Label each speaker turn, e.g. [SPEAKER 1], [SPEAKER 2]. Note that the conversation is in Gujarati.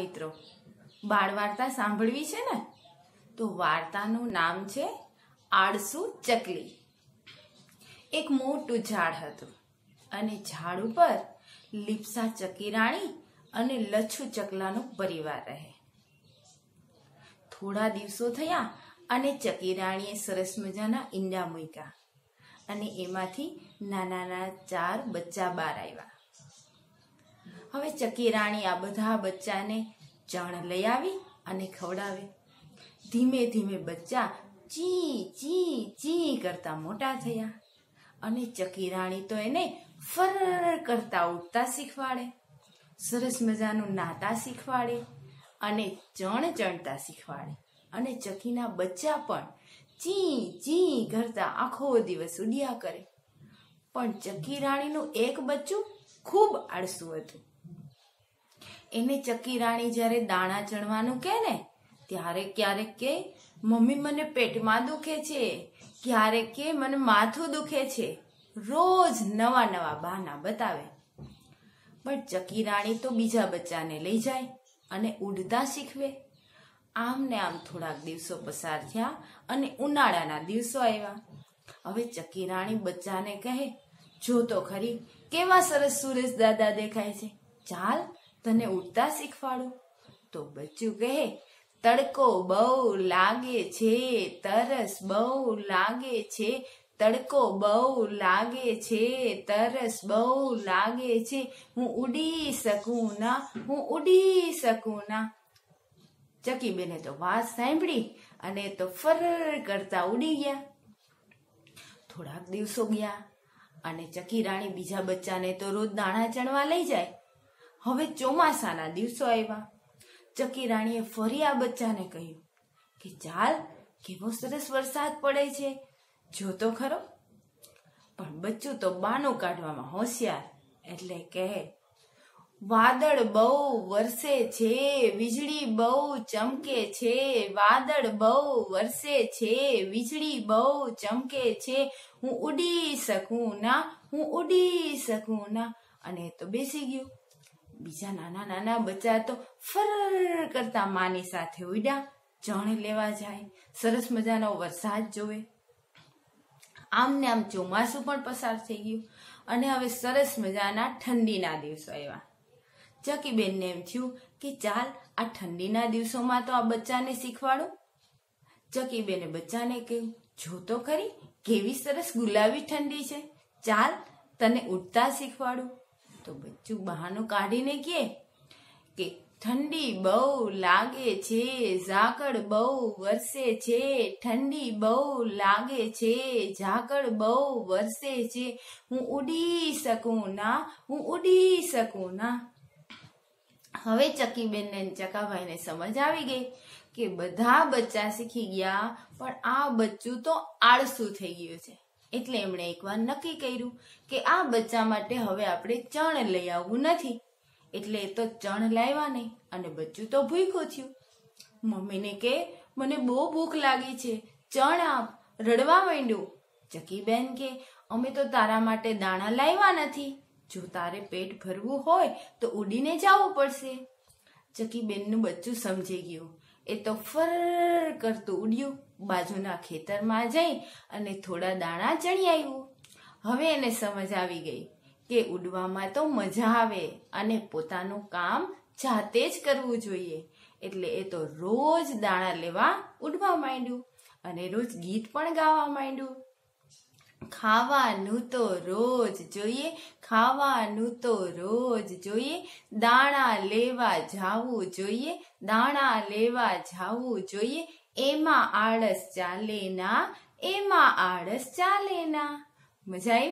[SPEAKER 1] મિત્રો બાળ વાર્તા સાંભળવી છે ને તો વાર્તાનું નામ છે આળસુ ચકલી એક મોટું ઝાડ હતું અને ઝાડ ઉપર લીપસા ચકીરાણી અને લચ્છુ ચકલાનો પરિવાર રહે થોડા દિવસો થયા અને ચકીરાણીએ સરસ મજાના ઈંડા મૂક્યા અને એમાંથી નાના નાના ચાર બચ્ચા બહાર આવ્યા હવે ચકી રાણી આ બધા બચ્ચાને ચણ લઈ આવી અને ખવડાવે ધીમે ધીમે બચ્ચા ચી ચી ચી કરતા મોટા થયા અને ચકી રાણી તો એને ફર કરતા ઉઠતા શીખવાડે સરસ મજાનું નાતા શીખવાડે અને ચણ ચણતા શીખવાડે અને ચકીના બચ્ચા પણ ચી ચી કરતા આખો દિવસ ઉડ્યા કરે પણ ચકી રાણીનું એક બચ્ચું ખૂબ આળસું હતું એને ચકી રાણી જ્યારે દાણા ચણવાનું કે ને ત્યારે ક્યારેક કે મમ્મી મને પેટમાં દુખે છે ક્યારેક કે મને માથું દુખે છે રોજ નવા નવા બહાના બતાવે પણ ચકી રાણી તો બીજા બચ્ચાને લઈ જાય અને ઉડતા શીખવે આમ ને આમ થોડાક દિવસો પસાર થયા અને ઉનાળાના દિવસો આવ્યા હવે ચકી રાણી બચ્ચાને કહે જો તો ખરી કેવા સરસ સુરેશ દાદા દેખાય છે ચાલ તને ઉડતા શીખવાડું તો બચ્ચું કહે તડકો બહુ લાગે છે તરસ બહુ લાગે છે તડકો બહુ લાગે છે તરસ બહુ લાગે છે હું ઉડી શકું ના હું ઉડી શકું ના ચકી બેને તો વાત સાંભળી અને તો ફર કરતા ઉડી ગયા થોડાક દિવસો ગયા અને ચકી રાણી બીજા બચ્ચાને તો રોજ દાણા ચણવા લઈ જાય હવે ચોમાસાના દિવસો આવ્યા ચકી રાણીએ ફરી આ બચ્ચાને કહ્યું કે ચાલ કેવો સરસ વરસાદ પડે છે જોતો ખરો પણ બચ્ચું તો બાનું કાઢવામાં હોશિયાર એટલે કહે વાદળ બહુ વરસે છે વીજળી બહુ ચમકે છે વાદળ બહુ વરસે છે વીજળી બહુ ચમકે છે હું ઉડી શકું ના હું ઉડી શકું ના અને તો બેસી ગયું બીજા નાના નાના બચ્ચા તો ફર કરતા માની સાથે ઉડ્યા જણ લેવા જાય સરસ મજાનો વરસાદ જોવે આમને આમ ચોમાસું પણ પસાર થઈ ગયું અને હવે સરસ મજાના ઠંડીના દિવસો આવ્યા ચકીબેનને એમ થયું કે ચાલ આ ઠંડીના દિવસોમાં તો આ બચ્ચાને શીખવાડો ચકીબેને બચ્ચાને કહ્યું જો તો ખરી કેવી સરસ ગુલાબી ઠંડી છે ચાલ તને ઉડતા શીખવાડું તો બચ્ચું બહાનું કાઢીને કે ઠંડી બહુ લાગે છે ઝાકળ બહુ વરસે છે ઠંડી બહુ લાગે છે ઝાકળ બહુ વરસે છે હું ઉડી શકું ના હું ઉડી શકું ના હવે ચકીબેનને ચકાભાઈને સમજ આવી ગઈ કે બધા બચ્ચા શીખી ગયા પણ આ બચ્ચું તો આળસુ થઈ ગયું છે એટલે એમણે એકવાર નક્કી કર્યું કે આ બચ્ચા માટે હવે આપણે ચણ લઈ આવવું નથી એટલે એ તો ચણ લાવ્યા નહીં અને બચ્ચું તો ભૂખ્યું થયું મમ્મીને કે મને બહુ ભૂખ લાગી છે ચણ આપ રડવા માંડ્યું ચકીબેન કે અમે તો તારા માટે દાણા લાવ્યા નથી જો તારે પેટ ભરવું હોય તો ઉડીને જવું પડશે ચકીબેનનું બચ્ચું સમજી ગયું એ તો ફર કરતું ઉડ્યું બાજુના ખેતરમાં જઈ અને થોડા દાણા ચડી આવ્યું હવે એને સમજ આવી ગઈ કે ઉડવામાં તો મજા આવે અને પોતાનું કામ જાતે જ કરવું જોઈએ એટલે એ તો રોજ દાણા લેવા ઉડવા માંડ્યું અને રોજ ગીત પણ ગાવા માંડ્યું ખાવાનું તો રોજ જોઈએ ખાવાનું તો રોજ જોઈએ દાણા લેવા જાવું જોઈએ દાણા લેવા જાવું જોઈએ એમાં આળસ ચાલે ના એમાં આળસ ચાલે ના મજા આવી